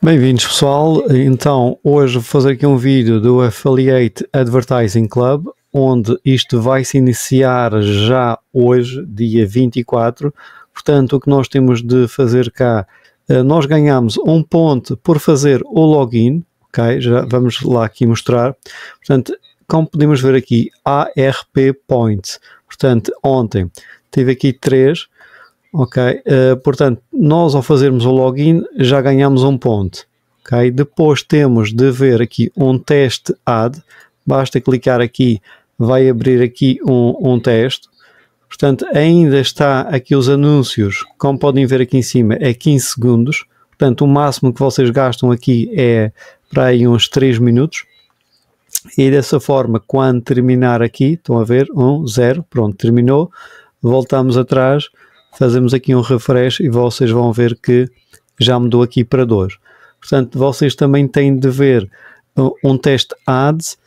Bem-vindos pessoal, então hoje vou fazer aqui um vídeo do Affiliate Advertising Club, onde isto vai se iniciar já hoje, dia 24, portanto o que nós temos de fazer cá, eh, nós ganhamos um ponto por fazer o login, ok, já vamos lá aqui mostrar, portanto como podemos ver aqui, ARP Points, portanto ontem tive aqui três. Ok, uh, portanto, nós ao fazermos o login já ganhamos um ponto. Ok, depois temos de ver aqui um teste add. Basta clicar aqui, vai abrir aqui um, um teste. Portanto, ainda está aqui os anúncios, como podem ver aqui em cima, é 15 segundos. Portanto, o máximo que vocês gastam aqui é para aí uns 3 minutos. E dessa forma, quando terminar aqui, estão a ver, 1, um, 0, pronto, terminou. Voltamos atrás fazemos aqui um refresh e vocês vão ver que já mudou aqui para 2. Portanto, vocês também têm de ver uh, um teste ads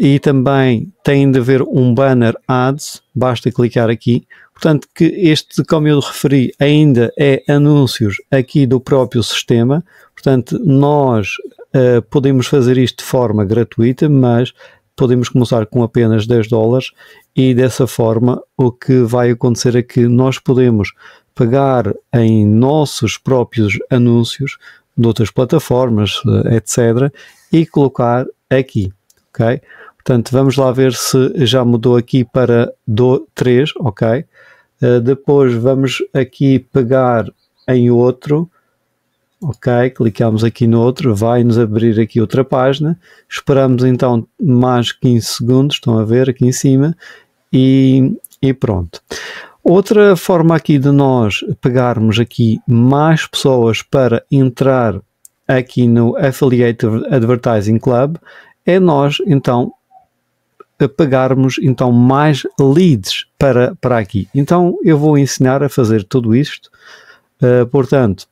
e também têm de ver um banner ads, basta clicar aqui. Portanto, que este, como eu referi, ainda é anúncios aqui do próprio sistema. Portanto, nós uh, podemos fazer isto de forma gratuita, mas podemos começar com apenas 10 dólares e dessa forma o que vai acontecer é que nós podemos pagar em nossos próprios anúncios de outras plataformas, eh, etc., e colocar aqui, ok? Portanto, vamos lá ver se já mudou aqui para do 3, ok? Uh, depois vamos aqui pegar em outro, ok, clicamos aqui no outro, vai-nos abrir aqui outra página, esperamos então mais 15 segundos, estão a ver aqui em cima, e, e pronto. Outra forma aqui de nós pegarmos aqui mais pessoas para entrar aqui no Affiliate Advertising Club é nós então pegarmos então mais leads para, para aqui. Então eu vou ensinar a fazer tudo isto. Uh, portanto,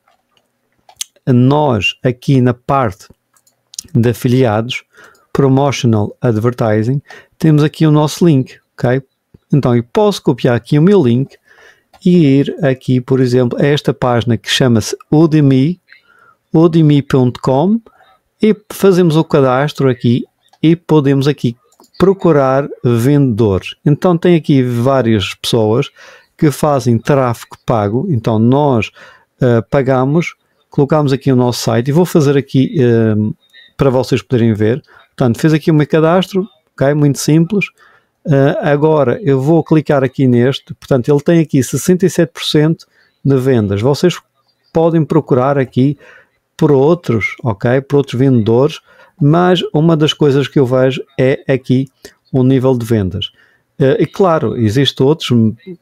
nós aqui na parte de afiliados, Promotional Advertising, temos aqui o nosso link, ok? Então eu posso copiar aqui o meu link e ir aqui, por exemplo, a esta página que chama-se Udemy, udemy.com e fazemos o cadastro aqui e podemos aqui procurar vendedores. Então tem aqui várias pessoas que fazem tráfego pago, então nós uh, pagamos colocámos aqui o nosso site e vou fazer aqui ehm, para vocês poderem ver. Portanto, fez aqui o meu cadastro, ok? Muito simples. Uh, agora eu vou clicar aqui neste, portanto, ele tem aqui 67% de vendas. Vocês podem procurar aqui por outros, ok? Por outros vendedores, mas uma das coisas que eu vejo é aqui o nível de vendas. Uh, e claro, existem outros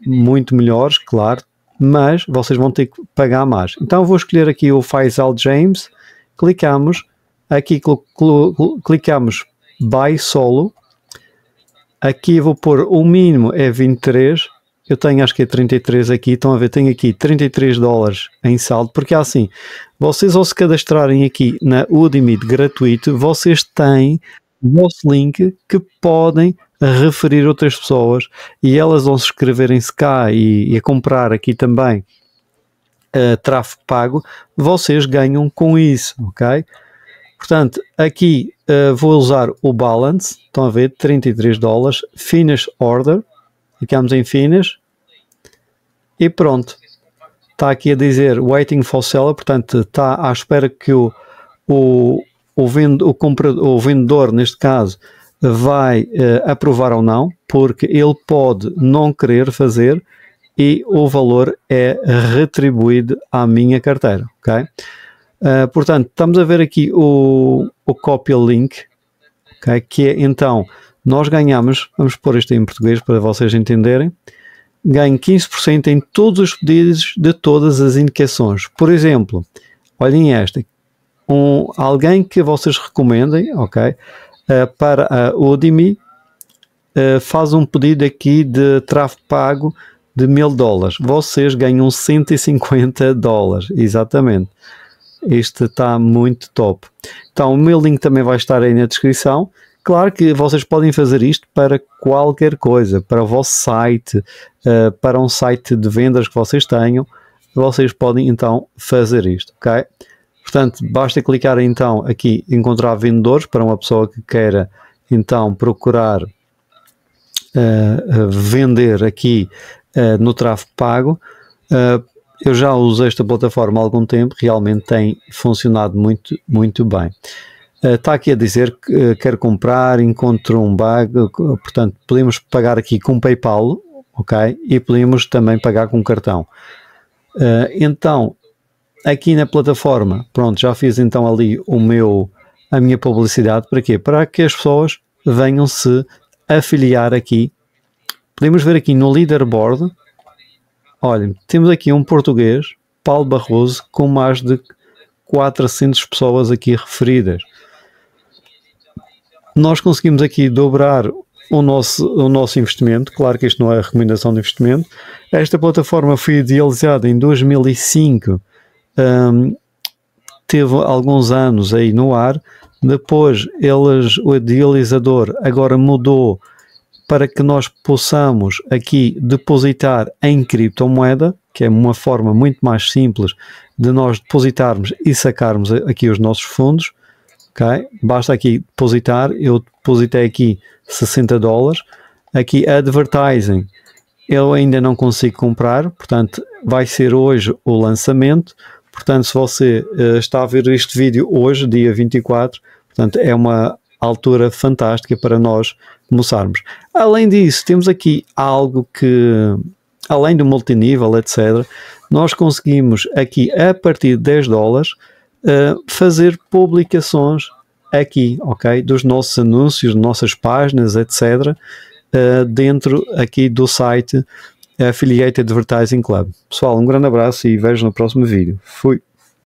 muito melhores, claro, mas vocês vão ter que pagar mais. Então vou escolher aqui o Faisal James, clicamos, aqui cl cl cl clicamos Buy Solo, aqui vou pôr o mínimo é 23, eu tenho acho que é 33 aqui, estão a ver, tenho aqui 33 dólares em saldo, porque assim, vocês ao se cadastrarem aqui na Udemy gratuito, vocês têm o vosso link que podem a referir outras pessoas e elas se inscreverem-se cá e, e, a comprar aqui também uh, tráfego pago, vocês ganham com isso, ok? Portanto, aqui uh, vou usar o balance, estão a ver, 33 dólares, finish order, ficamos em finish e pronto. Está aqui a dizer waiting for seller, portanto está à espera que o, o, o, vendo, o, comprador, o vendedor, neste caso, vai uh, aprovar ou não, porque ele pode não querer fazer e o valor é retribuído à minha carteira, ok? Uh, portanto, estamos a ver aqui o, o copy link, okay? que é então, nós ganhamos, vamos pôr isto em português para vocês entenderem, ganho 15% em todos os pedidos de todas as indicações. Por exemplo, olhem esta, um, alguém que vocês recomendem, ok? Eh, para a eh, Udemy eh, faz um pedido aqui de tráfego pago de mil dólares. Vocês ganham 150 dólares, exatamente. Este está muito top. Então, o meu link também vai estar aí na descrição. Claro que vocês podem fazer isto para qualquer coisa, para o vosso site, para um site de vendas que vocês tenham. Vocês podem então fazer isto, ok? Portanto, basta clicar então aqui encontrar vendedores para uma pessoa que queira então procurar uh, vender aqui uh, no tráfego pago. Uh, eu já uso esta plataforma há algum tempo, realmente tem funcionado muito, muito bem. Está aqui a dizer que quer comprar, encontro um bag, portanto, podemos pagar aqui com PayPal, ok? E podemos também pagar com cartão. então, aqui na plataforma, pronto, já fiz então ali o meu, a minha publicidade, para quê? Para que as pessoas venham se afiliar aqui. Podemos ver aqui no leaderboard, olhem, temos aqui um português, Paulo Barroso, com mais de 400 pessoas aqui referidas. Nós conseguimos aqui dobrar o nosso, o nosso investimento. Claro que isto não é recomendação de investimento. Esta plataforma foi idealizada em 2005 um, teve alguns anos aí no ar. Depois, eles, o idealizador agora mudou para que nós possamos aqui depositar em criptomoeda, que é uma forma muito mais simples de nós depositarmos e sacarmos aqui os nossos fundos. Okay? Basta aqui depositar, eu depositei aqui 60 dólares. Aqui advertising, eu ainda não consigo comprar, portanto vai ser hoje o lançamento. Portanto, se você uh, está a ver este vídeo hoje, dia 24, portanto, é uma altura fantástica para nós começarmos. Além disso, temos aqui algo que, além do multinível, etc., nós conseguimos aqui, a partir de 10 dólares, uh, fazer publicações aqui, ok? Dos nossos anúncios, nossas páginas, etc., uh, eh, dentro aqui do site Affiliated Advertising Club. Pessoal, um grande abraço e vejo no próximo vídeo. Fui!